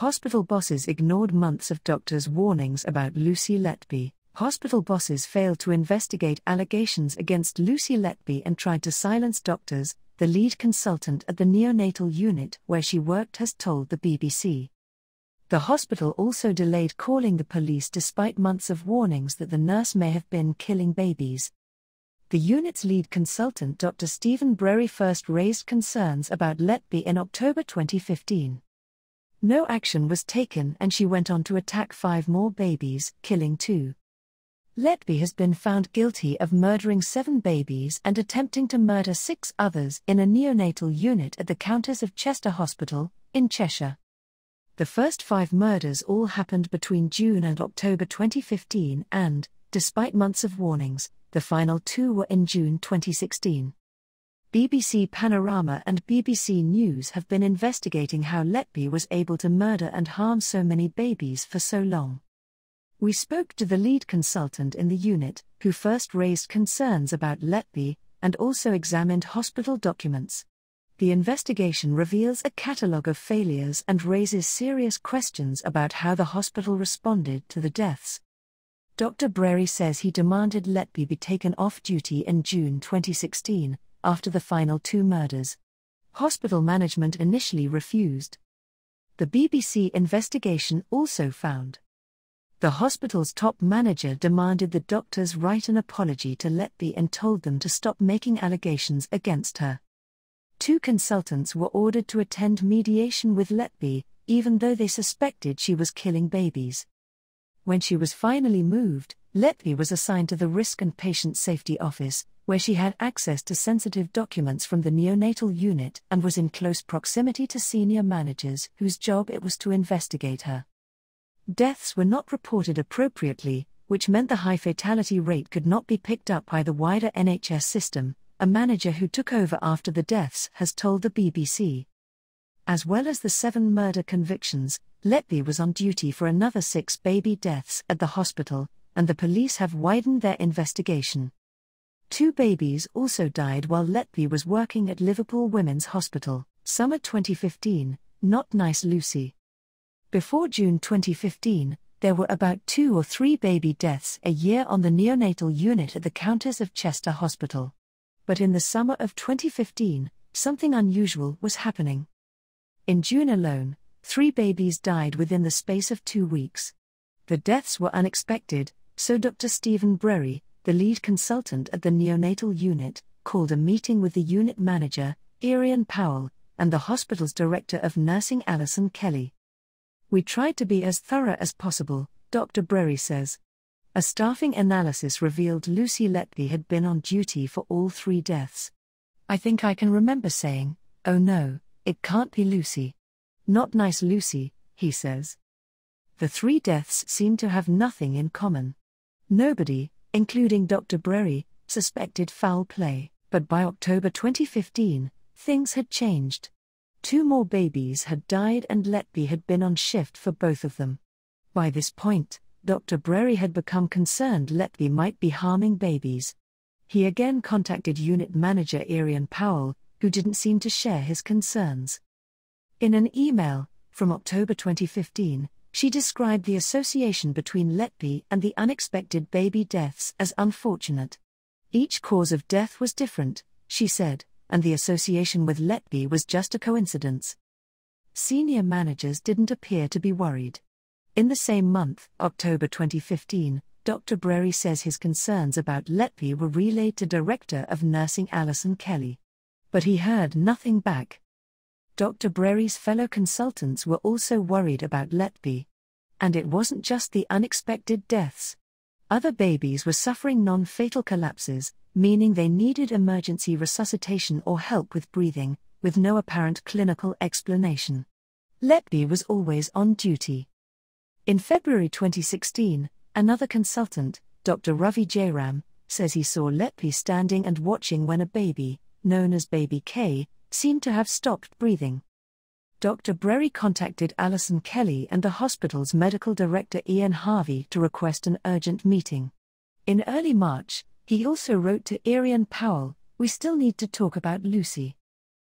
Hospital bosses ignored months of doctors' warnings about Lucy Letby. Hospital bosses failed to investigate allegations against Lucy Letby and tried to silence doctors, the lead consultant at the neonatal unit where she worked has told the BBC. The hospital also delayed calling the police despite months of warnings that the nurse may have been killing babies. The unit's lead consultant Dr. Stephen Brery first raised concerns about Letby in October 2015. No action was taken and she went on to attack five more babies, killing two. Letby has been found guilty of murdering seven babies and attempting to murder six others in a neonatal unit at the Countess of Chester Hospital, in Cheshire. The first five murders all happened between June and October 2015, and, despite months of warnings, the final two were in June 2016. BBC Panorama and BBC News have been investigating how Letby was able to murder and harm so many babies for so long. We spoke to the lead consultant in the unit, who first raised concerns about Letby and also examined hospital documents. The investigation reveals a catalogue of failures and raises serious questions about how the hospital responded to the deaths. Dr. Brary says he demanded Letby be taken off duty in June 2016, after the final two murders. Hospital management initially refused. The BBC investigation also found. The hospital's top manager demanded the doctors write an apology to Letby and told them to stop making allegations against her. Two consultants were ordered to attend mediation with Letby, even though they suspected she was killing babies. When she was finally moved, Letby was assigned to the Risk and Patient Safety Office, where she had access to sensitive documents from the neonatal unit and was in close proximity to senior managers whose job it was to investigate her. Deaths were not reported appropriately, which meant the high fatality rate could not be picked up by the wider NHS system, a manager who took over after the deaths has told the BBC. As well as the seven murder convictions, Letby was on duty for another six baby deaths at the hospital, and the police have widened their investigation. Two babies also died while Letby was working at Liverpool Women's Hospital, summer 2015, not nice Lucy. Before June 2015, there were about two or three baby deaths a year on the neonatal unit at the Countess of Chester Hospital. But in the summer of 2015, something unusual was happening. In June alone, three babies died within the space of two weeks. The deaths were unexpected, so Dr. Stephen Brery, the lead consultant at the neonatal unit, called a meeting with the unit manager, Irian Powell, and the hospital's director of nursing, Alison Kelly. We tried to be as thorough as possible, Dr. Brery says. A staffing analysis revealed Lucy Letby had been on duty for all three deaths. I think I can remember saying, Oh no, it can't be Lucy. Not nice Lucy, he says. The three deaths seem to have nothing in common. Nobody, including Dr. Brery, suspected foul play. But by October 2015, things had changed. Two more babies had died, and Letby had been on shift for both of them. By this point, Dr. Brery had become concerned Letby might be harming babies. He again contacted unit manager Arian Powell, who didn't seem to share his concerns. In an email, from October 2015, she described the association between Letby and the unexpected baby deaths as unfortunate. Each cause of death was different, she said, and the association with Letby was just a coincidence. Senior managers didn't appear to be worried. In the same month, October 2015, Dr. Brary says his concerns about Letby were relayed to Director of Nursing Alison Kelly. But he heard nothing back. Dr. Brery's fellow consultants were also worried about Letby. And it wasn't just the unexpected deaths. Other babies were suffering non fatal collapses, meaning they needed emergency resuscitation or help with breathing, with no apparent clinical explanation. Letby was always on duty. In February 2016, another consultant, Dr. Ravi Jayaram, says he saw Letby standing and watching when a baby, known as Baby K, seemed to have stopped breathing. Dr. Brery contacted Allison Kelly and the hospital's medical director Ian Harvey to request an urgent meeting. In early March, he also wrote to Irian Powell We still need to talk about Lucy.